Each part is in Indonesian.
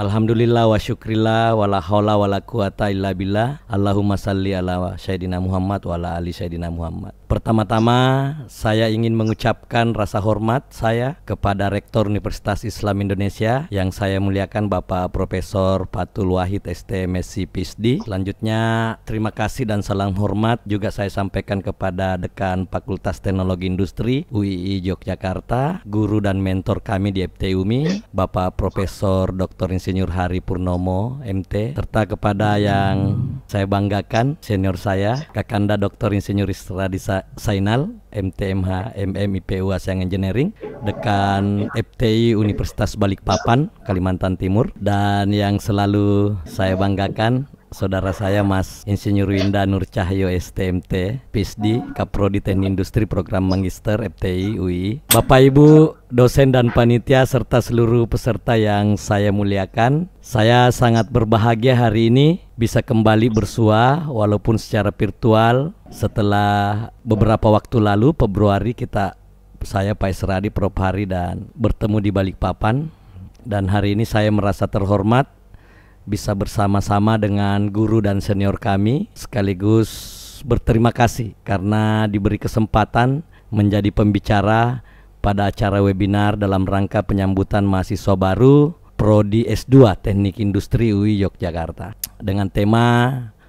Alhamdulillah wa syukrillah wa la hawla wa la quwata illa billah Allahumma salli ala Sayyidina Muhammad wa ala ali Sayyidina Muhammad Pertama-tama saya ingin mengucapkan rasa hormat saya kepada Rektor Universitas Islam Indonesia yang saya muliakan Bapak Profesor Patul Wahid STMSC PhD Selanjutnya terima kasih dan salam hormat juga saya sampaikan kepada Dekan Fakultas Teknologi Industri UII Yogyakarta Guru dan mentor kami di FTUMI Bapak Profesor Dr. Insinyur Insinyur Hari Purnomo MT serta kepada yang saya banggakan senior saya Kakanda Dr. Insinyur Radisa Sainal MTMH MM IPU Asyang Engineering dekan FTI Universitas Balikpapan Kalimantan Timur dan yang selalu saya banggakan saudara saya Mas Insinyur Winda Nur Cahyo STMT, PhD, Kaprodi Teknik Industri Program Magister FTI UI. Bapak Ibu dosen dan panitia serta seluruh peserta yang saya muliakan, saya sangat berbahagia hari ini bisa kembali bersua walaupun secara virtual setelah beberapa waktu lalu Februari kita saya Pak Seradi Prof Hari dan bertemu di Balikpapan dan hari ini saya merasa terhormat bisa bersama-sama dengan guru dan senior kami sekaligus berterima kasih karena diberi kesempatan menjadi pembicara pada acara webinar dalam rangka penyambutan mahasiswa baru prodi S2 Teknik Industri UI Yogyakarta dengan tema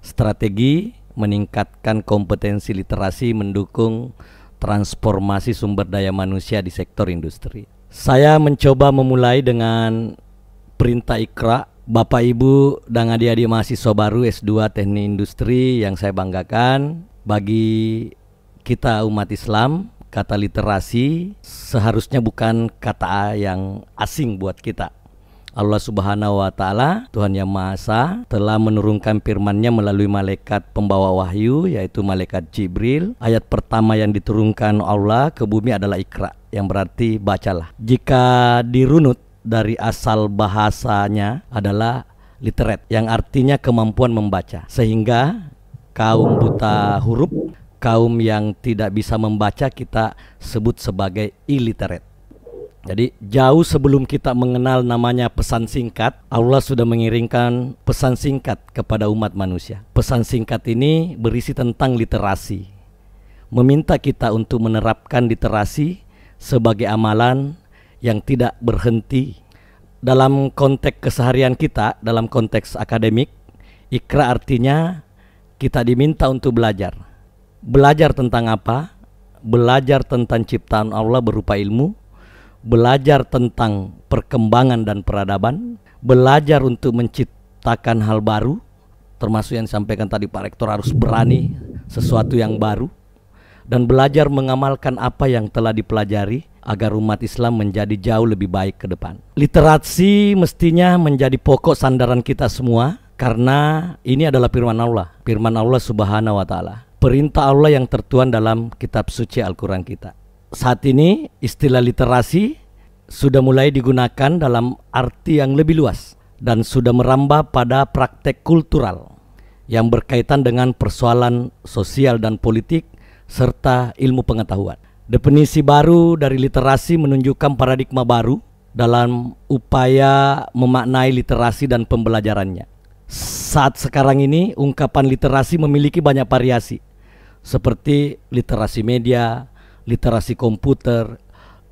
strategi meningkatkan kompetensi literasi mendukung transformasi sumber daya manusia di sektor industri. Saya mencoba memulai dengan perintah ikrar. Bapak Ibu dan adik-adik mahasiswa baru S2 Teknik Industri yang saya banggakan bagi kita umat Islam kata literasi seharusnya bukan kata yang asing buat kita. Allah Subhanahu wa taala, Tuhan Yang Maha Esa, telah menurunkan firman-Nya melalui malaikat pembawa wahyu yaitu malaikat Jibril. Ayat pertama yang diturunkan Allah ke bumi adalah Iqra yang berarti bacalah. Jika dirunut dari asal bahasanya adalah literat yang artinya kemampuan membaca. Sehingga kaum buta huruf, kaum yang tidak bisa membaca kita sebut sebagai illiterate. Jadi jauh sebelum kita mengenal namanya pesan singkat, Allah sudah mengiringkan pesan singkat kepada umat manusia. Pesan singkat ini berisi tentang literasi. Meminta kita untuk menerapkan literasi sebagai amalan yang tidak berhenti. Dalam konteks keseharian kita, dalam konteks akademik, ikra artinya kita diminta untuk belajar. Belajar tentang apa? Belajar tentang ciptaan Allah berupa ilmu, belajar tentang perkembangan dan peradaban, belajar untuk menciptakan hal baru, termasuk yang disampaikan tadi Pak Rektor harus berani sesuatu yang baru dan belajar mengamalkan apa yang telah dipelajari agar umat Islam menjadi jauh lebih baik ke depan. Literasi mestinya menjadi pokok sandaran kita semua karena ini adalah firman Allah, firman Allah Subhanahu wa taala. Perintah Allah yang tertuan dalam kitab suci Al-Qur'an kita. Saat ini istilah literasi sudah mulai digunakan dalam arti yang lebih luas dan sudah merambah pada praktek kultural yang berkaitan dengan persoalan sosial dan politik serta ilmu pengetahuan. Definisi baru dari literasi menunjukkan paradigma baru dalam upaya memaknai literasi dan pembelajarannya. Saat sekarang ini, ungkapan literasi memiliki banyak variasi, seperti literasi media, literasi komputer,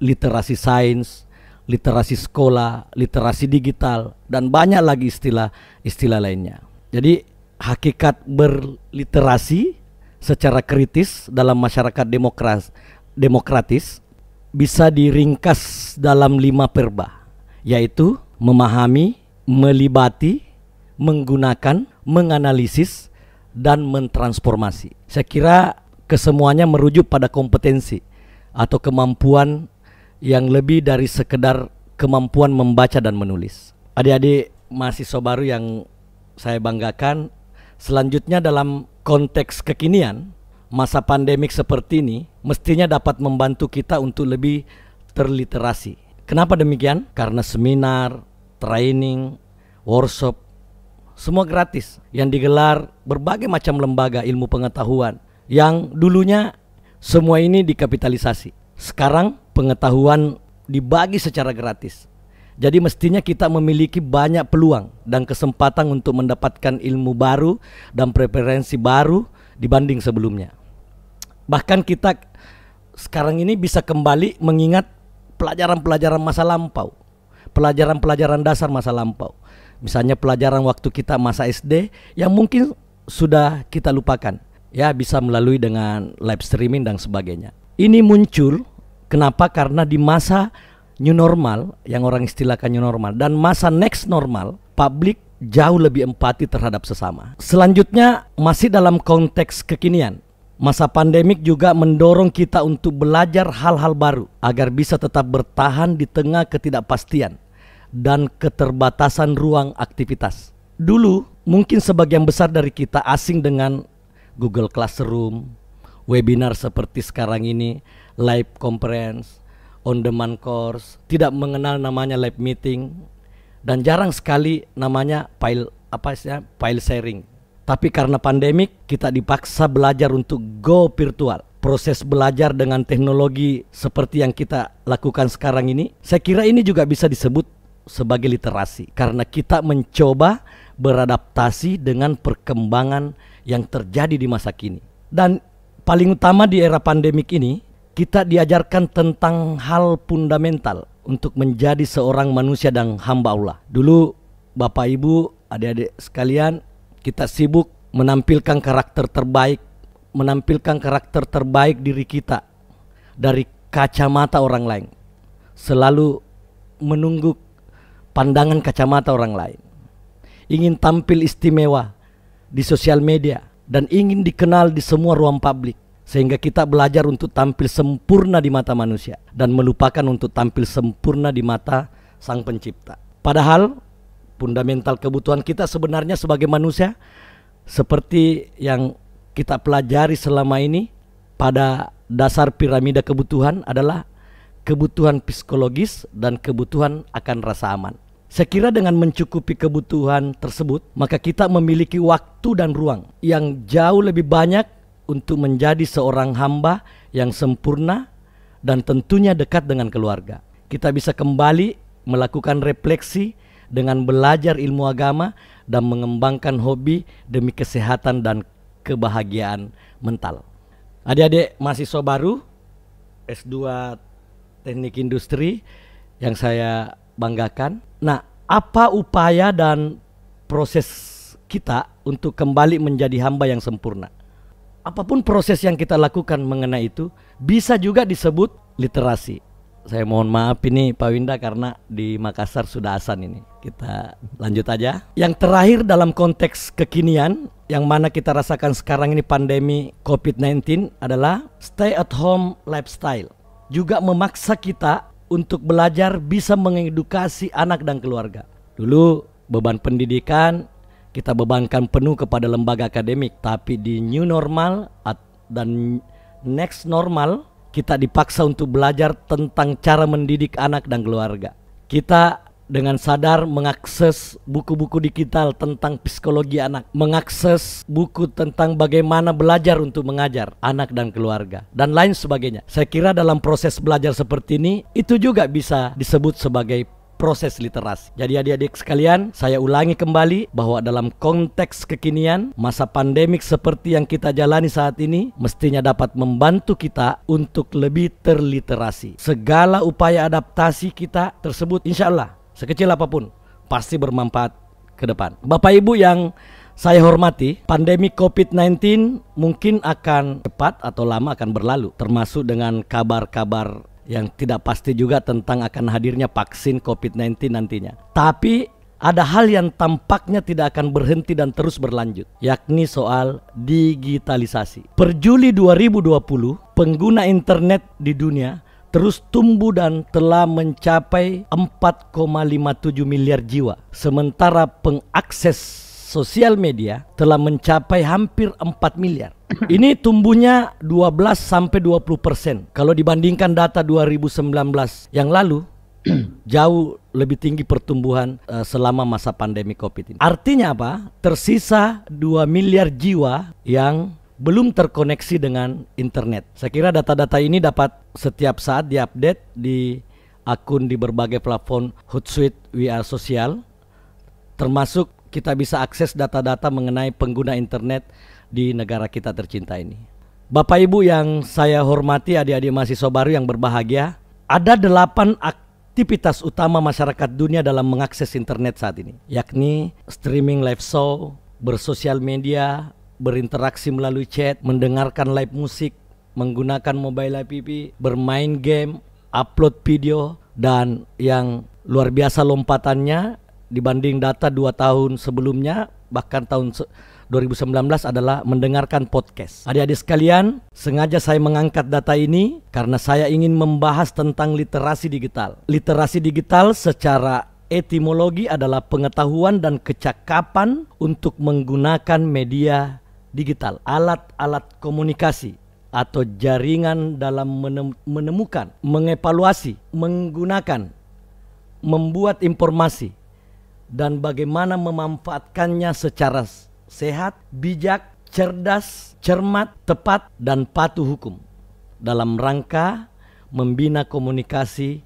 literasi sains, literasi sekolah, literasi digital, dan banyak lagi istilah-istilah lainnya. Jadi, hakikat berliterasi secara kritis dalam masyarakat demokrasi demokratis bisa diringkas dalam lima perba, yaitu memahami, melibati, menggunakan, menganalisis, dan mentransformasi. Saya kira kesemuanya merujuk pada kompetensi atau kemampuan yang lebih dari sekedar kemampuan membaca dan menulis. Adik-adik mahasiswa baru yang saya banggakan, selanjutnya dalam konteks kekinian, masa pandemik seperti ini mestinya dapat membantu kita untuk lebih terliterasi. Kenapa demikian? Karena seminar, training, workshop, semua gratis yang digelar berbagai macam lembaga ilmu pengetahuan yang dulunya semua ini dikapitalisasi. Sekarang pengetahuan dibagi secara gratis. Jadi mestinya kita memiliki banyak peluang dan kesempatan untuk mendapatkan ilmu baru dan preferensi baru dibanding sebelumnya. Bahkan kita sekarang ini bisa kembali mengingat pelajaran-pelajaran masa lampau, pelajaran-pelajaran dasar masa lampau. Misalnya pelajaran waktu kita masa SD yang mungkin sudah kita lupakan. Ya, bisa melalui dengan live streaming dan sebagainya. Ini muncul kenapa? Karena di masa new normal yang orang istilahkan new normal dan masa next normal, publik jauh lebih empati terhadap sesama. Selanjutnya, masih dalam konteks kekinian, masa pandemik juga mendorong kita untuk belajar hal-hal baru agar bisa tetap bertahan di tengah ketidakpastian dan keterbatasan ruang aktivitas. Dulu, mungkin sebagian besar dari kita asing dengan Google Classroom, webinar seperti sekarang ini, live conference, on demand course, tidak mengenal namanya live meeting, dan jarang sekali namanya file apa istilahnya file sharing. Tapi karena pandemik kita dipaksa belajar untuk go virtual. Proses belajar dengan teknologi seperti yang kita lakukan sekarang ini, saya kira ini juga bisa disebut sebagai literasi karena kita mencoba beradaptasi dengan perkembangan yang terjadi di masa kini. Dan paling utama di era pandemik ini, kita diajarkan tentang hal fundamental untuk menjadi seorang manusia dan hamba Allah. Dulu Bapak Ibu, adik-adik sekalian, kita sibuk menampilkan karakter terbaik, menampilkan karakter terbaik diri kita dari kacamata orang lain. Selalu menunggu pandangan kacamata orang lain. Ingin tampil istimewa di sosial media dan ingin dikenal di semua ruang publik sehingga kita belajar untuk tampil sempurna di mata manusia dan melupakan untuk tampil sempurna di mata Sang Pencipta. Padahal fundamental kebutuhan kita sebenarnya sebagai manusia seperti yang kita pelajari selama ini pada dasar piramida kebutuhan adalah kebutuhan psikologis dan kebutuhan akan rasa aman. Sekira dengan mencukupi kebutuhan tersebut, maka kita memiliki waktu dan ruang yang jauh lebih banyak untuk menjadi seorang hamba yang sempurna dan tentunya dekat dengan keluarga. Kita bisa kembali melakukan refleksi dengan belajar ilmu agama dan mengembangkan hobi demi kesehatan dan kebahagiaan mental. Adik-adik mahasiswa baru S2 Teknik Industri yang saya banggakan. Nah, apa upaya dan proses kita untuk kembali menjadi hamba yang sempurna? apapun proses yang kita lakukan mengenai itu bisa juga disebut literasi. Saya mohon maaf ini Pak Winda karena di Makassar sudah asan ini. Kita lanjut aja. Yang terakhir dalam konteks kekinian yang mana kita rasakan sekarang ini pandemi COVID-19 adalah stay at home lifestyle. Juga memaksa kita untuk belajar bisa mengedukasi anak dan keluarga. Dulu beban pendidikan kita bebankan penuh kepada lembaga akademik, tapi di new normal dan next normal kita dipaksa untuk belajar tentang cara mendidik anak dan keluarga. Kita dengan sadar mengakses buku-buku digital tentang psikologi anak, mengakses buku tentang bagaimana belajar untuk mengajar anak dan keluarga, dan lain sebagainya. Saya kira dalam proses belajar seperti ini, itu juga bisa disebut sebagai proses literasi. Jadi adik-adik sekalian, saya ulangi kembali bahwa dalam konteks kekinian, masa pandemik seperti yang kita jalani saat ini mestinya dapat membantu kita untuk lebih terliterasi. Segala upaya adaptasi kita tersebut insya Allah sekecil apapun pasti bermanfaat ke depan. Bapak Ibu yang saya hormati, pandemi COVID-19 mungkin akan cepat atau lama akan berlalu, termasuk dengan kabar-kabar yang tidak pasti juga tentang akan hadirnya vaksin COVID-19 nantinya. Tapi ada hal yang tampaknya tidak akan berhenti dan terus berlanjut, yakni soal digitalisasi. Per Juli 2020, pengguna internet di dunia terus tumbuh dan telah mencapai 4,57 miliar jiwa, sementara pengakses sosial media telah mencapai hampir 4 miliar. Ini tumbuhnya 12 sampai 20 persen. Kalau dibandingkan data 2019 yang lalu, jauh lebih tinggi pertumbuhan eh, selama masa pandemi Covid ini. Artinya apa? Tersisa 2 miliar jiwa yang belum terkoneksi dengan internet. Saya kira data-data ini dapat setiap saat diupdate di akun di berbagai platform Hootsuite WA Sosial termasuk kita bisa akses data-data mengenai pengguna internet di negara kita tercinta ini. Bapak Ibu yang saya hormati adik-adik mahasiswa baru yang berbahagia, ada delapan aktivitas utama masyarakat dunia dalam mengakses internet saat ini, yakni streaming live show, bersosial media, berinteraksi melalui chat, mendengarkan live musik, menggunakan mobile app, bermain game, upload video, dan yang luar biasa lompatannya dibanding data dua tahun sebelumnya bahkan tahun 2019 adalah mendengarkan podcast. Adik-adik sekalian, sengaja saya mengangkat data ini karena saya ingin membahas tentang literasi digital. Literasi digital secara etimologi adalah pengetahuan dan kecakapan untuk menggunakan media digital, alat-alat komunikasi atau jaringan dalam menemukan, mengevaluasi, menggunakan, membuat informasi dan bagaimana memanfaatkannya secara sehat, bijak, cerdas, cermat, tepat, dan patuh hukum dalam rangka membina komunikasi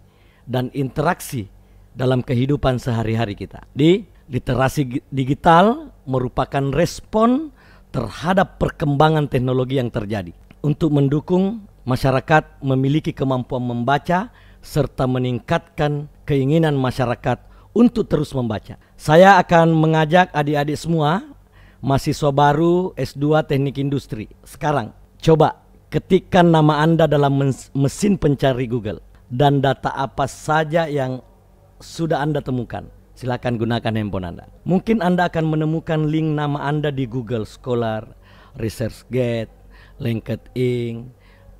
dan interaksi dalam kehidupan sehari-hari kita. Di literasi digital merupakan respon terhadap perkembangan teknologi yang terjadi untuk mendukung masyarakat memiliki kemampuan membaca serta meningkatkan keinginan masyarakat untuk terus membaca. Saya akan mengajak adik-adik semua mahasiswa baru S2 Teknik Industri sekarang coba ketikkan nama Anda dalam mesin pencari Google dan data apa saja yang sudah Anda temukan. Silakan gunakan handphone Anda. Mungkin Anda akan menemukan link nama Anda di Google Scholar, ResearchGate, LinkedIn,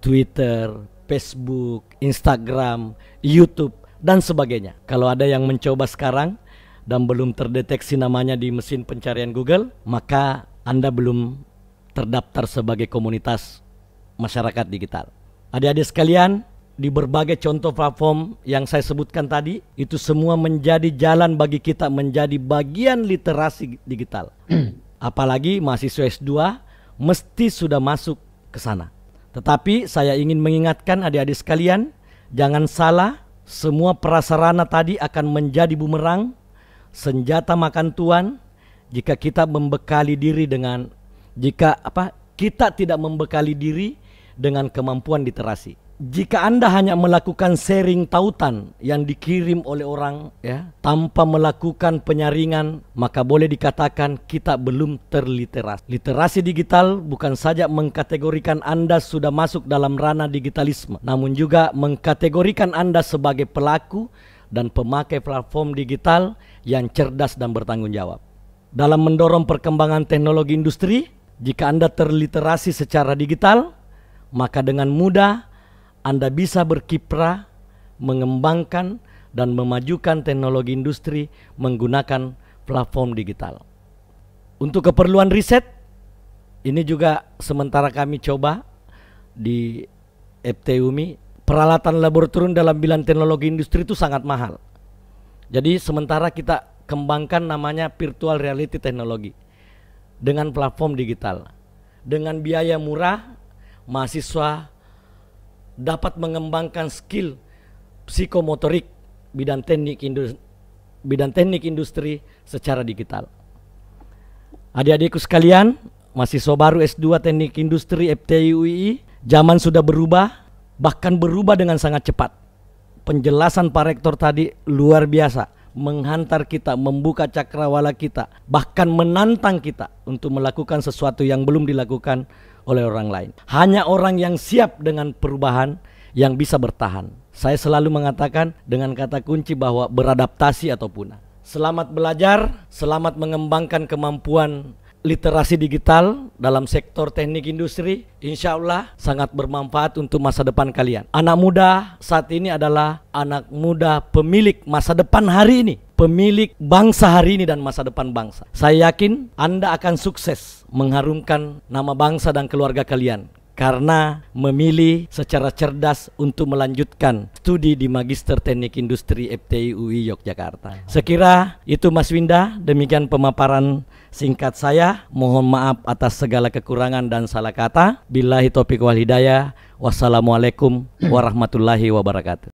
Twitter, Facebook, Instagram, YouTube dan sebagainya. Kalau ada yang mencoba sekarang dan belum terdeteksi namanya di mesin pencarian Google, maka Anda belum terdaftar sebagai komunitas masyarakat digital. Adik-adik sekalian, di berbagai contoh platform yang saya sebutkan tadi, itu semua menjadi jalan bagi kita menjadi bagian literasi digital. Apalagi mahasiswa S2 mesti sudah masuk ke sana. Tetapi saya ingin mengingatkan adik-adik sekalian, jangan salah semua prasarana tadi akan menjadi bumerang, senjata makan tuan jika kita membekali diri dengan jika apa? Kita tidak membekali diri dengan kemampuan literasi jika Anda hanya melakukan sharing tautan yang dikirim oleh orang ya tanpa melakukan penyaringan maka boleh dikatakan kita belum terliterasi. Literasi digital bukan saja mengkategorikan Anda sudah masuk dalam ranah digitalisme namun juga mengkategorikan Anda sebagai pelaku dan pemakai platform digital yang cerdas dan bertanggung jawab. Dalam mendorong perkembangan teknologi industri, jika Anda terliterasi secara digital, maka dengan mudah anda bisa berkiprah, mengembangkan, dan memajukan teknologi industri menggunakan platform digital. Untuk keperluan riset, ini juga sementara kami coba di FTUMI, peralatan laboratorium dalam bilan teknologi industri itu sangat mahal. Jadi sementara kita kembangkan namanya virtual reality teknologi dengan platform digital. Dengan biaya murah, mahasiswa dapat mengembangkan skill psikomotorik bidang teknik industri, bidang teknik industri secara digital. Adik-adikku sekalian, mahasiswa baru S2 Teknik Industri FTUII, zaman sudah berubah, bahkan berubah dengan sangat cepat. Penjelasan Pak Rektor tadi luar biasa menghantar kita, membuka cakrawala kita, bahkan menantang kita untuk melakukan sesuatu yang belum dilakukan oleh orang lain. Hanya orang yang siap dengan perubahan yang bisa bertahan. Saya selalu mengatakan dengan kata kunci bahwa beradaptasi atau punah. Selamat belajar, selamat mengembangkan kemampuan literasi digital dalam sektor teknik industri insya Allah sangat bermanfaat untuk masa depan kalian. Anak muda saat ini adalah anak muda pemilik masa depan hari ini pemilik bangsa hari ini dan masa depan bangsa. Saya yakin Anda akan sukses mengharumkan nama bangsa dan keluarga kalian karena memilih secara cerdas untuk melanjutkan studi di Magister Teknik Industri FTI UI Yogyakarta. Sekira itu Mas Winda, demikian pemaparan singkat saya. Mohon maaf atas segala kekurangan dan salah kata. Billahi hitopik wal hidayah. Wassalamualaikum warahmatullahi wabarakatuh.